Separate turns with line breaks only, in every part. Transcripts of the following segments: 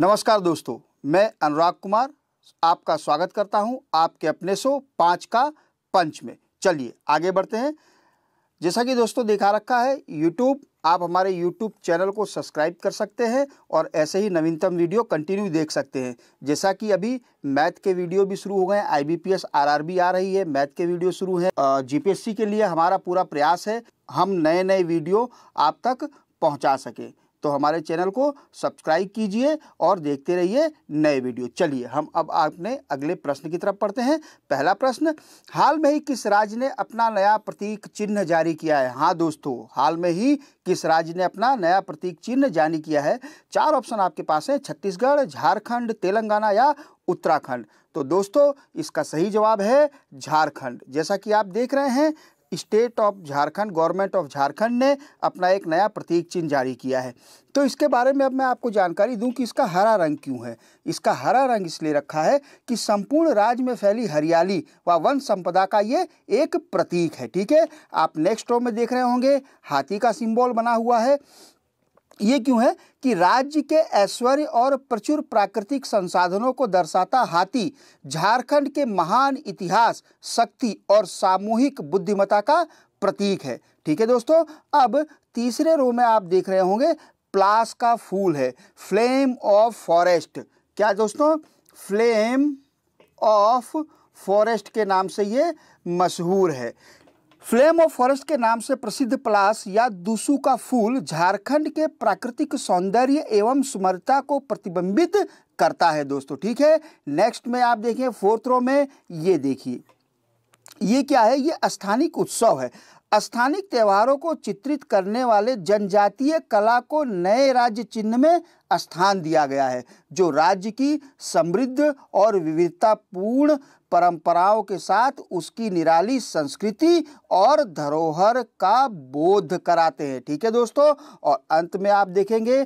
नमस्कार दोस्तों मैं अनुराग कुमार आपका स्वागत करता हूं आपके अपने शो पाँच का पंच में चलिए आगे बढ़ते हैं जैसा कि दोस्तों दिखा रखा है यूट्यूब आप हमारे यूट्यूब चैनल को सब्सक्राइब कर सकते हैं और ऐसे ही नवीनतम वीडियो कंटिन्यू देख सकते हैं जैसा कि अभी मैथ के वीडियो भी शुरू हो गए आई आर बी आ रही है मैथ के वीडियो शुरू है जीपीएससी के लिए हमारा पूरा प्रयास है हम नए नए वीडियो आप तक पहुंचा सकें तो हमारे चैनल को सब्सक्राइब कीजिए और देखते रहिए नए वीडियो चलिए हम अब आपने अगले प्रश्न की तरफ पढ़ते हैं पहला प्रश्न हाल में ही किस राज्य ने अपना नया प्रतीक चिन्ह जारी किया है हाँ दोस्तों हाल में ही किस राज्य ने अपना नया प्रतीक चिन्ह जारी किया है चार ऑप्शन आपके पास हैं छत्तीसगढ़ झारखंड तेलंगाना या उत्तराखंड तो दोस्तों इसका सही जवाब है झारखंड जैसा कि आप देख रहे हैं state of Jharkhand government of Jharkhand ने अपना एक नया प्रतीक चिन्ह जारी किया है तो इसके बारे में अब मैं आपको जानकारी दूं कि इसका हरा रंग क्यों है इसका हरा रंग इसलिए रखा है कि संपूर्ण राज्य में फैली हरियाली व वन संपदा का ये एक प्रतीक है ठीक है आप नेक्स्ट रो में देख रहे होंगे हाथी का सिंबल बना हुआ है ये क्यों है कि राज्य के ऐश्वर्य और प्रचुर प्राकृतिक संसाधनों को दर्शाता हाथी झारखंड के महान इतिहास शक्ति और सामूहिक बुद्धिमता का प्रतीक है ठीक है दोस्तों अब तीसरे रो में आप देख रहे होंगे प्लास का फूल है फ्लेम ऑफ फॉरेस्ट क्या दोस्तों फ्लेम ऑफ फॉरेस्ट के नाम से ये मशहूर है फ्लेम ऑफ फॉरेस्ट के नाम से प्रसिद्ध प्लास या दूसू का फूल झारखंड के प्राकृतिक सौंदर्य एवं सुमरता को प्रतिबिंबित करता है दोस्तों ठीक है नेक्स्ट में आप देखें फोर्थ रो में ये देखिए ये क्या है ये स्थानिक उत्सव है स्थानिक त्योहारों को चित्रित करने वाले जनजातीय कला को नए राज्य चिन्ह में स्थान दिया गया है जो राज्य की समृद्ध और विविधतापूर्ण परंपराओं के साथ उसकी निराली संस्कृति और धरोहर का बोध कराते हैं ठीक है दोस्तों और अंत में आप देखेंगे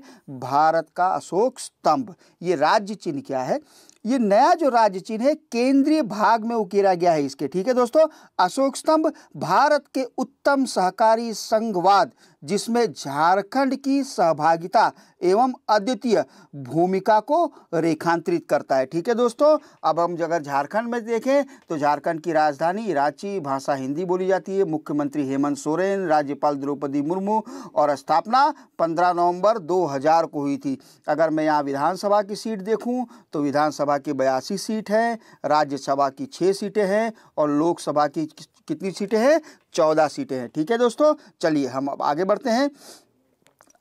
भारत का अशोक स्तंभ ये राज्य चिन्ह क्या है ये नया जो राज्य चिन्ह है केंद्रीय भाग में उकेरा गया है इसके ठीक है दोस्तों अशोक स्तंभ भारत के उत्तम सहकारी संघवाद जिसमें झारखंड की सहभागिता एवं अद्वितीय भूमिका को रेखांतरित करता है ठीक है दोस्तों अब हम अगर झारखंड में देखें तो झारखंड की राजधानी रांची भाषा हिंदी बोली जाती है मुख्यमंत्री हेमंत सोरेन राज्यपाल द्रौपदी मुर्मू और स्थापना 15 नवंबर 2000 को हुई थी अगर मैं यहाँ विधानसभा की सीट देखूं तो विधानसभा की बयासी सीट है राज्यसभा की छः सीटें हैं और लोकसभा की कितनी सीटें हैं चौदह सीटें हैं ठीक है दोस्तों चलिए हम अब आगे बढ़ते हैं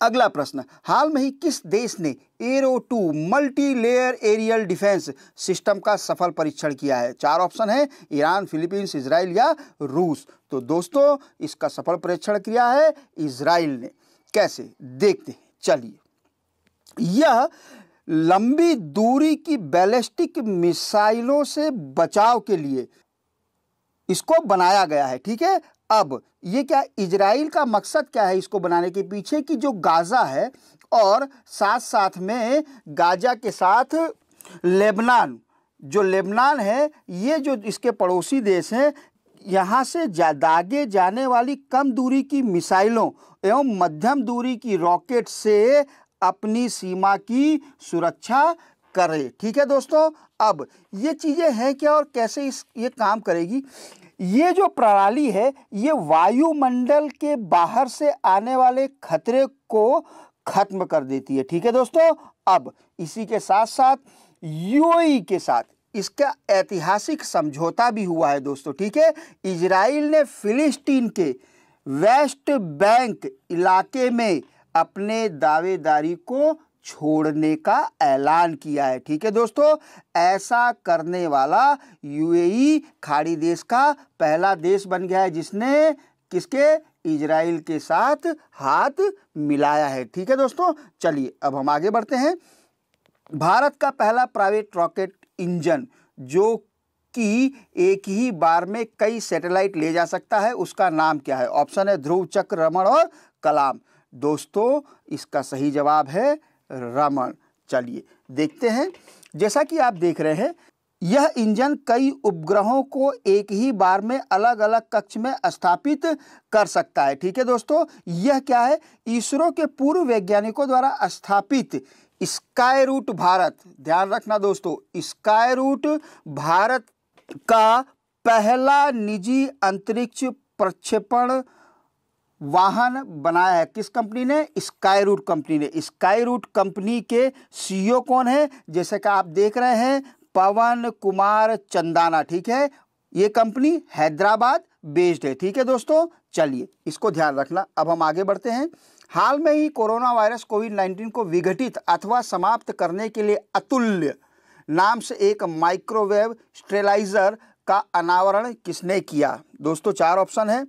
अगला प्रश्न हाल में ही किस देश ने arrow two multi layer aerial defence system का सफल परीक्षण किया है चार ऑप्शन है ईरान फिलीपींस इसराइल या रूस तो दोस्तों इसका सफल परीक्षण किया है इसराइल ने कैसे देखते हैं चलिए यह लंबी दूरी की बैलिस्टिक मिसाइलों से बचाव के लिए इसको बनाया गया है ठीक है अब ये क्या इजराइल का मकसद क्या है इसको बनाने के पीछे कि जो गाज़ा है और साथ साथ में गाज़ा के साथ लेबनान जो लेबनान है ये जो इसके पड़ोसी देश हैं यहाँ से दागे जाने वाली कम दूरी की मिसाइलों एवं मध्यम दूरी की रॉकेट से अपनी सीमा की सुरक्षा करे ठीक है दोस्तों अब ये चीज़ें हैं क्या और कैसे इस ये काम करेगी ये जो प्रणाली है ये वायुमंडल के बाहर से आने वाले खतरे को खत्म कर देती है ठीक है दोस्तों अब इसी के साथ साथ यूएई के साथ इसका ऐतिहासिक समझौता भी हुआ है दोस्तों ठीक है इजराइल ने फिलिस्तीन के वेस्ट बैंक इलाके में अपने दावेदारी को छोड़ने का ऐलान किया है ठीक है दोस्तों ऐसा करने वाला यूएई खाड़ी देश का पहला देश बन गया है जिसने किसके इजराइल के साथ हाथ मिलाया है ठीक है दोस्तों चलिए अब हम आगे बढ़ते हैं भारत का पहला प्राइवेट रॉकेट इंजन जो कि एक ही बार में कई सैटेलाइट ले जा सकता है उसका नाम क्या है ऑप्शन है ध्रुव चक्र रमण और कलाम दोस्तों इसका सही जवाब है रामायण चलिए देखते हैं जैसा कि आप देख रहे हैं यह इंजन कई उपग्रहों को एक ही बार में अलग अलग कक्ष में स्थापित कर सकता है ठीक है दोस्तों यह क्या है इसरो के पूर्व वैज्ञानिकों द्वारा स्थापित स्काई रूट भारत ध्यान रखना दोस्तों स्काई रूट भारत का पहला निजी अंतरिक्ष प्रक्षेपण वाहन बनाया है किस कंपनी ने स्काई रूट कंपनी ने स्काई रूट कंपनी के सीईओ e कौन है जैसे कि आप देख रहे हैं पवन कुमार चंदाना ठीक है ये कंपनी हैदराबाद बेस्ड है ठीक है दोस्तों चलिए इसको ध्यान रखना अब हम आगे बढ़ते हैं हाल में ही कोरोना वायरस कोविड नाइन्टीन को विघटित अथवा समाप्त करने के लिए अतुल्य नाम से एक माइक्रोवेव स्टेलाइजर का अनावरण किसने किया दोस्तों चार ऑप्शन है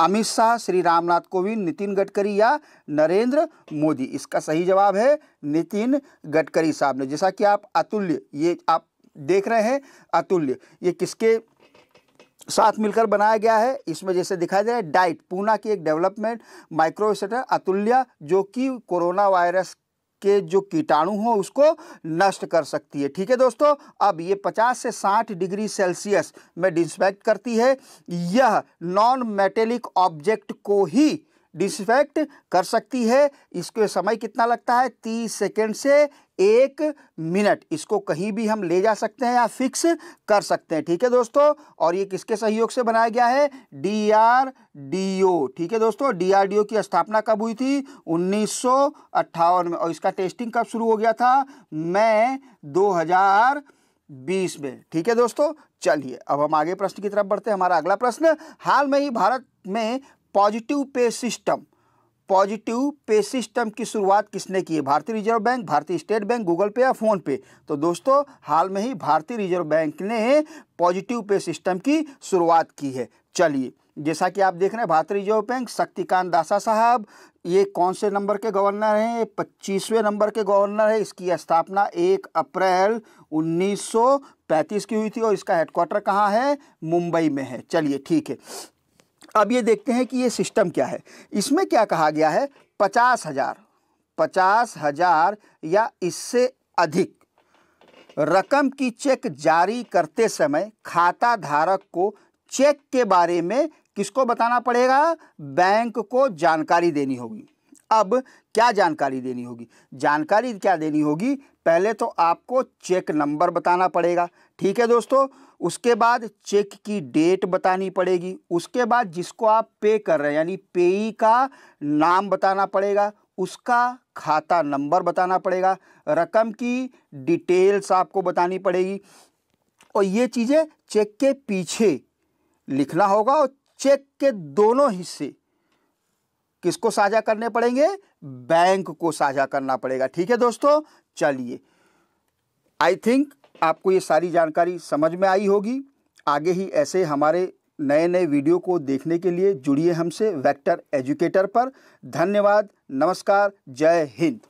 अमित शाह श्री रामनाथ कोविंद नितिन गडकरी या नरेंद्र मोदी इसका सही जवाब है नितिन गडकरी साहब ने जैसा कि आप अतुल्य ये आप देख रहे हैं अतुल्य ये किसके साथ मिलकर बनाया गया है इसमें जैसे दिखाई दे रहा है डाइट पूना की एक डेवलपमेंट माइक्रोसेटर अतुल्य जो कि कोरोना वायरस के जो कीटाणु हो उसको नष्ट कर सकती है ठीक है दोस्तों अब ये 50 से 60 डिग्री सेल्सियस में डिस्पेक्ट करती है यह नॉन मेटेलिक ऑब्जेक्ट को ही डिसफेक्ट कर सकती है इसके समय कितना लगता है तीस सेकेंड से एक मिनट इसको कहीं भी हम ले जा सकते हैं या फिक्स कर सकते हैं ठीक है दोस्तों और ये किसके सहयोग से बनाया गया है डी आर डी ओ ठीक है दोस्तों डी आर डी ओ की स्थापना कब हुई थी उन्नीस में और इसका टेस्टिंग कब शुरू हो गया था मैं 2020 में ठीक है दोस्तों चलिए अब हम आगे प्रश्न की तरफ बढ़ते हैं हमारा अगला प्रश्न हाल में ही भारत में positive pay system positive pay system की शुरुआत किसने की है भारतीय रिजर्व बैंक भारतीय स्टेट बैंक गूगल पे या फोन पे तो दोस्तों हाल में ही भारतीय रिजर्व बैंक ने पॉजिटिव पे सिस्टम की शुरुआत की है चलिए जैसा कि आप देख रहे हैं भारतीय रिजर्व बैंक शक्तिकांत दासा साहब ये कौन से नंबर के गवर्नर हैं ये पच्चीसवें नंबर के गवर्नर है इसकी स्थापना एक अप्रैल 1935 की हुई थी और इसका हेडक्वार्टर कहाँ है मुंबई में है चलिए ठीक है अब ये देखते हैं कि ये सिस्टम क्या है इसमें क्या कहा गया है पचास हज़ार पचास हज़ार या इससे अधिक रकम की चेक जारी करते समय खाता धारक को चेक के बारे में किसको बताना पड़ेगा बैंक को जानकारी देनी होगी अब क्या जानकारी देनी होगी जानकारी क्या देनी होगी पहले तो आपको चेक नंबर बताना पड़ेगा ठीक है दोस्तों उसके बाद चेक की डेट बतानी पड़ेगी उसके बाद जिसको आप पे कर रहे हैं यानी पेई का नाम बताना पड़ेगा उसका खाता नंबर बताना पड़ेगा रकम की डिटेल्स आपको बतानी पड़ेगी और ये चीज़ें चेक के पीछे लिखना होगा और चेक के दोनों हिस्से किसको साझा करने पड़ेंगे बैंक को साझा करना पड़ेगा ठीक है दोस्तों चलिए आई थिंक आपको ये सारी जानकारी समझ में आई होगी आगे ही ऐसे हमारे नए नए वीडियो को देखने के लिए जुड़िए हमसे वेक्टर एजुकेटर पर धन्यवाद नमस्कार जय हिंद